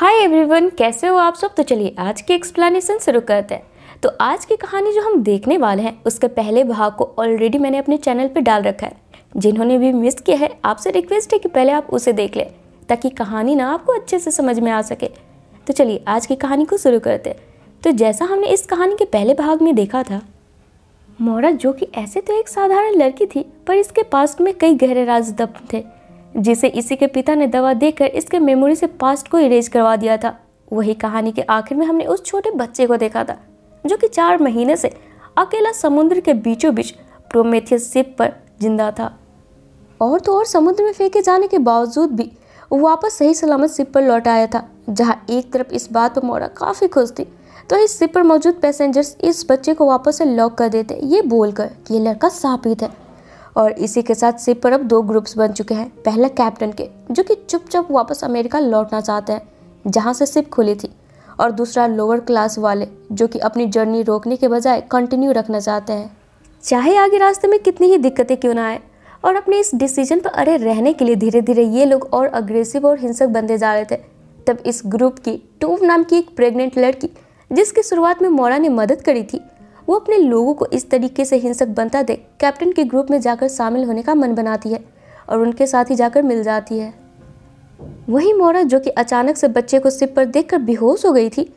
hi everyone कैसे हो आप सब तो चलिए आज की एक्सप्लेनेशन शुरू करते हैं तो आज की कहानी जो हम देखने वाले हैं उसके पहले भाग को ऑलरेडी मैंने अपने चैनल पे डाल रखा है जिन्होंने भी मिस किया है आपसे रिक्वेस्ट है कि पहले आप उसे देख लें ताकि कहानी ना आपको अच्छे से समझ में आ सके तो चलिए आज की कहानी को शुरू करते हैं तो जैसा हमने इस कहानी के पहले भाग में देखा था मोरा जो कि ऐसे तो एक साधारण लड़की थी पर इसके पास में कई गहरे राज दब थे जिसे इसी के पिता ने दवा देकर इसके मेमोरी से पास्ट को इरेज करवा दिया था वही कहानी के आखिर में हमने उस छोटे बच्चे को देखा था जो कि चार महीने से अकेला समुद्र के बीचों बीच प्रोमेथियस सिप पर जिंदा था और तो और समुद्र में फेंके जाने के बावजूद भी वापस सही सलामत सिप पर लौट आया था जहाँ एक तरफ इस बात पर मोरा काफ़ी खुश थी तो इस सिप पर मौजूद पैसेंजर्स इस बच्चे को वापस से लॉक कर देते ये बोलकर कि ये लड़का साबित है और इसी के साथ सिप पर अब दो ग्रुप्स बन चुके हैं पहला कैप्टन के जो कि चुपचाप वापस अमेरिका लौटना चाहते हैं जहाँ से सिप खुली थी और दूसरा लोअर क्लास वाले जो कि अपनी जर्नी रोकने के बजाय कंटिन्यू रखना चाहते हैं चाहे आगे रास्ते में कितनी ही दिक्कतें क्यों ना आए और अपने इस डिसीजन पर अरे रहने के लिए धीरे धीरे ये लोग और अग्रेसिव और हिंसक बनते जा रहे थे तब इस ग्रुप की टूव नाम की एक प्रेग्नेंट लड़की जिसकी शुरुआत में मोरा ने मदद करी थी वो अपने लोगों को इस तरीके से हिंसक बनता देख कैप्टन के ग्रुप में जाकर शामिल होने का मन बनाती है और उनके साथ ही जाकर मिल जाती है वही मोरा जो कि अचानक से बच्चे को सिप पर देख बेहोश हो गई थी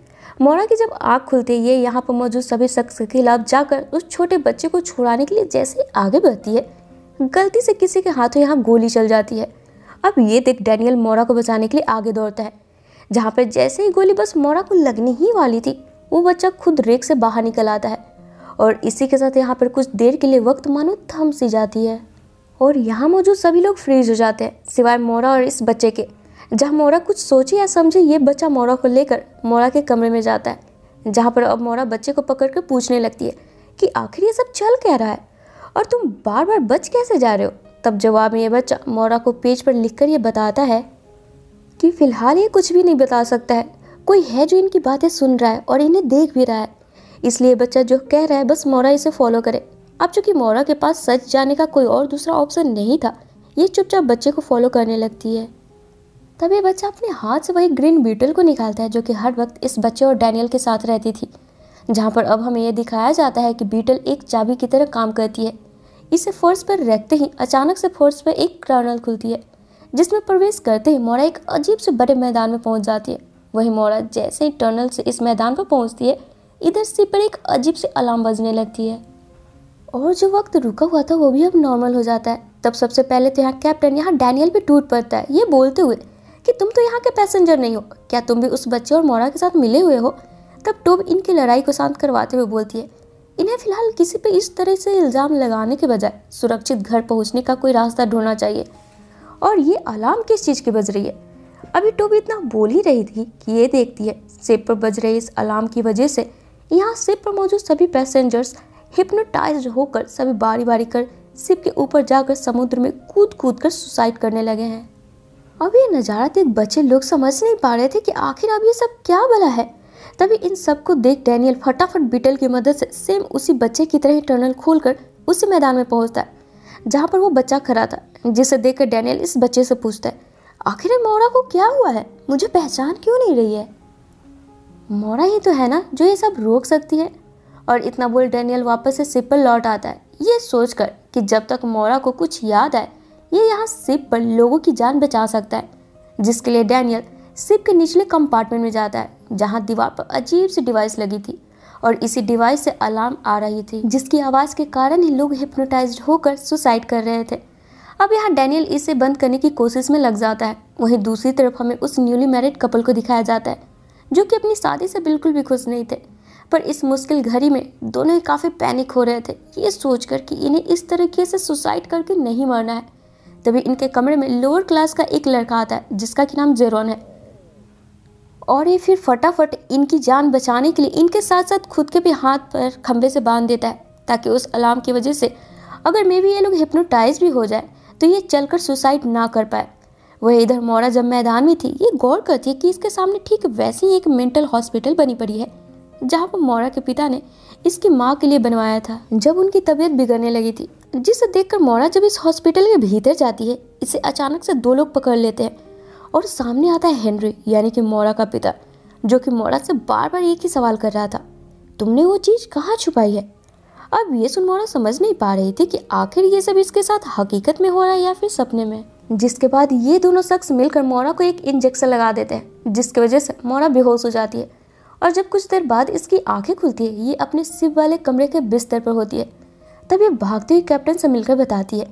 मोरा की जब आँख खुलते ये यहाँ पर मौजूद सभी शख्स के खिलाफ जाकर उस छोटे बच्चे को छुड़ाने के लिए जैसे आगे बढ़ती है गलती से किसी के हाथों यहाँ गोली चल जाती है अब ये देख डैनियल मोरा को बचाने के लिए आगे दौड़ता है जहाँ पर जैसे ही गोली बस मोरा को लगने ही वाली थी वो बच्चा खुद रेक से बाहर निकल आता है और इसी के साथ यहाँ पर कुछ देर के लिए वक्त मानो थम सी जाती है और यहाँ मौजूद सभी लोग फ्रीज हो जाते हैं सिवाय मोरा और इस बच्चे के जहाँ मोरा कुछ सोचे या समझे ये बच्चा मोरा को लेकर मोरा के कमरे में जाता है जहाँ पर अब मोरा बच्चे को पकड़ कर पूछने लगती है कि आखिर ये सब चल क्या रहा है और तुम बार बार बच कैसे जा रहे हो तब जवाब में ये बच्चा मोरा को पेज पर लिख कर ये बताता है कि फ़िलहाल ये कुछ भी नहीं बता सकता है कोई है जो इनकी बातें सुन रहा है और इन्हें देख भी रहा है इसलिए बच्चा जो कह रहा है बस मोरा इसे फॉलो करे अब चूंकि मोरा के पास सच जाने का कोई और दूसरा ऑप्शन नहीं था ये चुपचाप बच्चे को फॉलो करने लगती है तभी बच्चा अपने हाथ से वही ग्रीन बीटल को निकालता है जो कि हर वक्त इस बच्चे और डैनियल के साथ रहती थी जहाँ पर अब हमें यह दिखाया जाता है कि बीटल एक चाबी की तरह काम करती है इसे फोर्स पर रखते ही अचानक से फोर्स पर एक टर्नल खुलती है जिसमें प्रवेश करते ही मोरा एक अजीब से बड़े मैदान में पहुंच जाती है वही मोरा जैसे ही टर्नल से इस मैदान पर पहुंचती है इधर से पर एक अजीब सी अलार्म बजने लगती है और जो वक्त रुका हुआ था वो भी अब नॉर्मल हो जाता है तब सबसे पहले तो यहाँ कैप्टन यहाँ डैनियल भी टूट पड़ता है ये बोलते हुए कि तुम तो यहाँ के पैसेंजर नहीं हो क्या तुम भी उस बच्चे और मोरा के साथ मिले हुए हो तब टोब इनकी लड़ाई को शांत करवाते हुए बोलती है इन्हें फिलहाल किसी पे इस तरह से इल्ज़ाम लगाने के बजाय सुरक्षित घर पहुँचने का कोई रास्ता ढूंढना चाहिए और ये अलार्म किस चीज़ की बज रही है अभी टोब इतना बोल ही रही थी कि ये देखती है सेब पर बज रहे इस अलार्म की वजह से यहाँ शिप पर मौजूद सभी पैसेंजर्स हिप्नोटाइज होकर सभी बारी बारी कर शिप के ऊपर जाकर समुद्र में कूद कूद कर सुसाइड करने लगे हैं अब ये नज़ारा देख बच्चे लोग समझ नहीं पा रहे थे कि आखिर अब ये सब क्या भला है तभी इन सबको देख डैनियल फटाफट बीटल की मदद से सेम उसी बच्चे की तरह टनल खोल कर उसी मैदान में पहुंचता है जहाँ पर वो बच्चा खड़ा था जिसे देखकर डैनियल इस बच्चे से पूछता है आखिर मोरा को क्या हुआ है मुझे पहचान क्यों नहीं रही है मोरा ही तो है ना जो ये सब रोक सकती है और इतना बोल डैनियल वापस से सिप पर लौट आता है ये सोचकर कि जब तक मोरा को कुछ याद आए ये यहाँ सिप पर लोगों की जान बचा सकता है जिसके लिए डैनियल सिप के निचले कंपार्टमेंट में जाता है जहाँ दीवार पर अजीब सी डिवाइस लगी थी और इसी डिवाइस से अलार्म आ रही थी जिसकी आवाज़ के कारण ही लोग हिप्नोटाइज होकर सुसाइड कर रहे थे अब यहाँ डैनियल इसे बंद करने की कोशिश में लग जाता है वहीं दूसरी तरफ हमें उस न्यूली मैरिड कपल को दिखाया जाता है जो कि अपनी शादी से बिल्कुल भी खुश नहीं थे पर इस मुश्किल घड़ी में दोनों ही काफ़ी पैनिक हो रहे थे ये सोचकर कि इन्हें इस तरीके से सुसाइड करके नहीं मरना है तभी इनके कमरे में लोअर क्लास का एक लड़का आता है जिसका कि नाम जेरोन है और ये फिर फटाफट इनकी जान बचाने के लिए इनके साथ साथ खुद के भी हाथ पर खंभे से बांध देता है ताकि उस अलार्म की वजह से अगर मे भी ये लोग हिप्नोटाइज भी हो जाए तो ये चलकर सुसाइड ना कर पाए वह इधर मौरा जब मैदान में थी ये गौर करती है कि इसके सामने ठीक वैसी ही एक मेंटल हॉस्पिटल बनी पड़ी है जहाँ पर मौरा के पिता ने इसकी माँ के लिए बनवाया था जब उनकी तबीयत बिगड़ने लगी थी जिसे देखकर मौरा जब इस हॉस्पिटल के भीतर जाती है इसे अचानक से दो लोग पकड़ लेते हैं और सामने आता है हेनरी यानी कि मौरा का पिता जो कि मौरा से बार बार एक ही सवाल कर रहा था तुमने वो चीज़ कहाँ छुपाई है अब ये सुन मौरा समझ नहीं पा रही थी कि आखिर ये सब इसके साथ हकीकत में हो रहा है या फिर सपने में जिसके बाद ये दोनों शख्स मिलकर मोरा को एक इंजेक्शन लगा देते हैं जिसकी वजह से मोरा बेहोश हो जाती है और जब कुछ देर बाद इसकी आंखें खुलती है ये अपने शिव वाले कमरे के बिस्तर पर होती है तब ये भागती हुई कैप्टन से मिलकर बताती है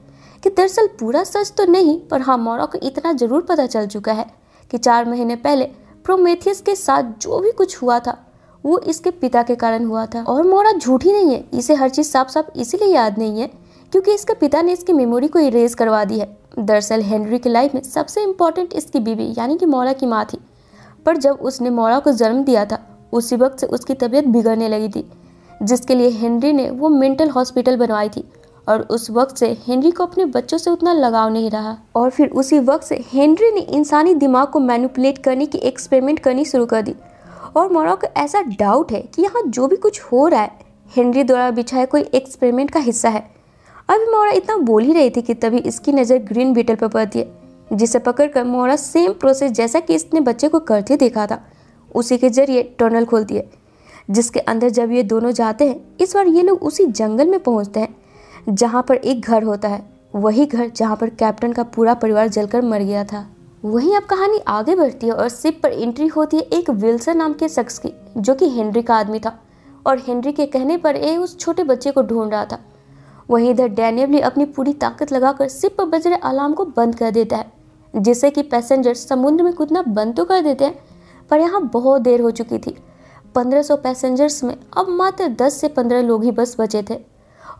कि दरअसल पूरा सच तो नहीं पर हाँ मोरा को इतना जरूर पता चल चुका है कि चार महीने पहले प्रोमेथियस के साथ जो भी कुछ हुआ था वो इसके पिता के कारण हुआ था और मोरा झूठी नहीं है इसे हर चीज़ साफ साफ इसीलिए याद नहीं है क्योंकि इसके पिता ने इसकी मेमोरी को इरेज करवा दी है दरअसल हेनरी की लाइफ में सबसे इम्पॉर्टेंट इसकी बीवी यानी कि मौला की माँ थी पर जब उसने मौला को जन्म दिया था उसी वक्त से उसकी तबीयत बिगड़ने लगी थी जिसके लिए हेनरी ने वो मेंटल हॉस्पिटल बनवाई थी और उस वक्त से हेनरी को अपने बच्चों से उतना लगाव नहीं रहा और फिर उसी वक्त से हेनरी ने इंसानी दिमाग को मैनिपुलेट करने की एक्सपेरिमेंट करनी शुरू कर दी और मौरा को ऐसा डाउट है कि यहाँ जो भी कुछ हो रहा है हेनरी द्वारा बिछाया कोई एक्सपेरिमेंट का हिस्सा है अभी मोरा इतना बोल ही रही थी कि तभी इसकी नज़र ग्रीन बीटल पर पड़ती है जिसे पकड़कर मोरा सेम प्रोसेस जैसा कि इसने बच्चे को करते देखा था उसी के जरिए टनल खोलती है जिसके अंदर जब ये दोनों जाते हैं इस बार ये लोग उसी जंगल में पहुंचते हैं जहाँ पर एक घर होता है वही घर जहाँ पर कैप्टन का पूरा परिवार जलकर मर गया था वहीं अब कहानी आगे बढ़ती है और सिप पर एंट्री होती है एक विल्सन नाम के शख्स की जो कि हेनरी का आदमी था और हेनरी के कहने पर ये उस छोटे बच्चे को ढूंढ रहा था वहीं इधर डैनियल ने अपनी पूरी ताकत लगाकर सिप पर बज रहे अलार्म को बंद कर देता है जिससे कि पैसेंजर समुद्र में कूदना बंद तो कर देते हैं पर यहाँ बहुत देर हो चुकी थी 1500 पैसेंजर्स में अब मात्र 10 से 15 लोग ही बस बचे थे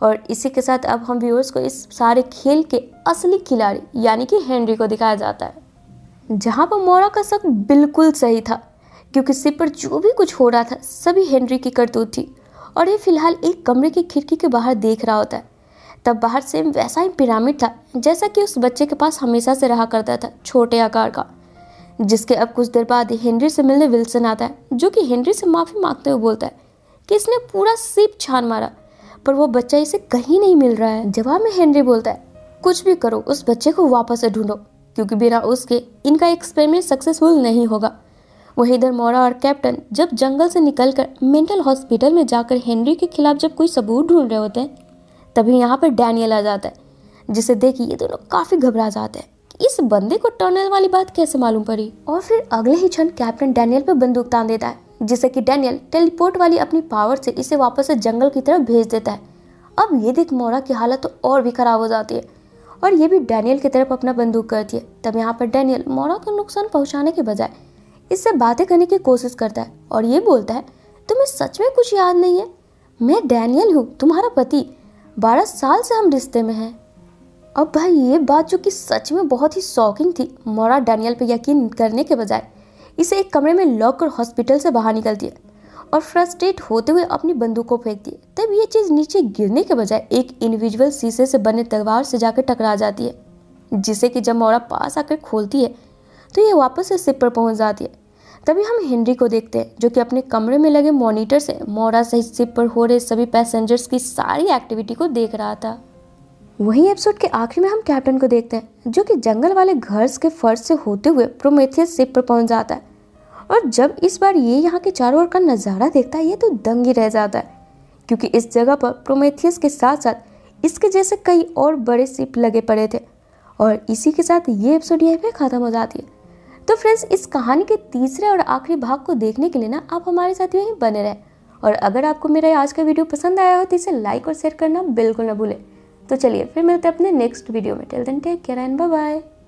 और इसी के साथ अब हम व्यूअर्स को इस सारे खेल के असली खिलाड़ी यानी कि हेनरी को दिखाया जाता है जहाँ पर मोरा का शक बिल्कुल सही था क्योंकि सिप पर जो भी कुछ हो रहा था सभी हेनरी की करतूत थी और ये फिलहाल एक कमरे की खिड़की के बाहर देख रहा होता है तब बाहर से वैसा ही पिरामिड था जैसा कि उस बच्चे के पास हमेशा से रहा करता था छोटे आकार का जिसके अब कुछ देर बाद हेनरी से मिलने विल्सन आता है जो कि हेनरी से माफ़ी मांगते हुए बोलता है कि इसने पूरा सीप छान मारा पर वो बच्चा इसे कहीं नहीं मिल रहा है जवाब में हेनरी बोलता है कुछ भी करो उस बच्चे को वापस से ढूंढो क्योंकि बिना उसके इनका एक्सपेरिमेंट सक्सेसफुल नहीं होगा वहीं इधर मोरा और कैप्टन जब जंगल से निकलकर मेंटल हॉस्पिटल में जाकर हेनरी के खिलाफ जब कोई सबूत ढूंढ रहे होते हैं तभी यहाँ पर डैनियल आ जाता है जिसे देख ये दोनों काफ़ी घबरा जाते हैं इस बंदे को टर्नल वाली बात कैसे मालूम पड़ी और फिर अगले ही क्षण कैप्टन डैनियल पर बंदूक तान देता है जिससे कि डैनियल टेलीपोर्ट वाली अपनी पावर से इसे वापस से जंगल की तरफ भेज देता है अब ये देख मोरा की हालत तो और भी ख़राब हो जाती है और ये भी डैनियल की तरफ अपना बंदूक करती है तब यहाँ पर डैनियल मोरा को नुकसान पहुँचाने के बजाय इससे बातें करने की कोशिश करता है और ये बोलता है तुम्हें सच में कुछ याद नहीं है मैं डैनियल हूँ तुम्हारा पति बारह साल से हम रिश्ते में हैं अब भाई ये बात जो कि सच में बहुत ही शॉकिंग थी मोरा डैनियल पर यकीन करने के बजाय इसे एक कमरे में लॉक कर हॉस्पिटल से बाहर निकल दिया और फ्रस्ट्रेट होते हुए अपनी बंदूक को फेंक दिए तब ये चीज़ नीचे गिरने के बजाय एक इंडिविजुअल शीशे से बने तलवार से जाकर टकरा जाती है जिसे कि जब मोरा पास आकर खोलती है तो ये वापस से सिप पर पहुंच जाती है तभी हम हेनरी को देखते हैं जो कि अपने कमरे में लगे मॉनिटर से मोरा सहित सिप पर हो रहे सभी पैसेंजर्स की सारी एक्टिविटी को देख रहा था वहीं एपिसोड के आखिर में हम कैप्टन को देखते हैं जो कि जंगल वाले घर के फर्श से होते हुए प्रोमेथियस सिप पर पहुंच जाता है और जब इस बार ये यहाँ के चारों ओर का नज़ारा देखता है ये तो दंग ही रह जाता है क्योंकि इस जगह पर प्रोमेथियस के साथ साथ इसके जैसे कई और बड़े सिप लगे पड़े थे और इसी के साथ ये एपिसोड यहीं पे ख़त्म हो जाती है तो फ्रेंड्स इस कहानी के तीसरे और आखिरी भाग को देखने के लिए ना आप हमारे साथ यहीं बने रहें और अगर आपको मेरा आज का वीडियो पसंद आया हो तो इसे लाइक और शेयर करना बिल्कुल ना भूलें तो चलिए फिर मिलते हैं अपने नेक्स्ट वीडियो में till then take care and bye bye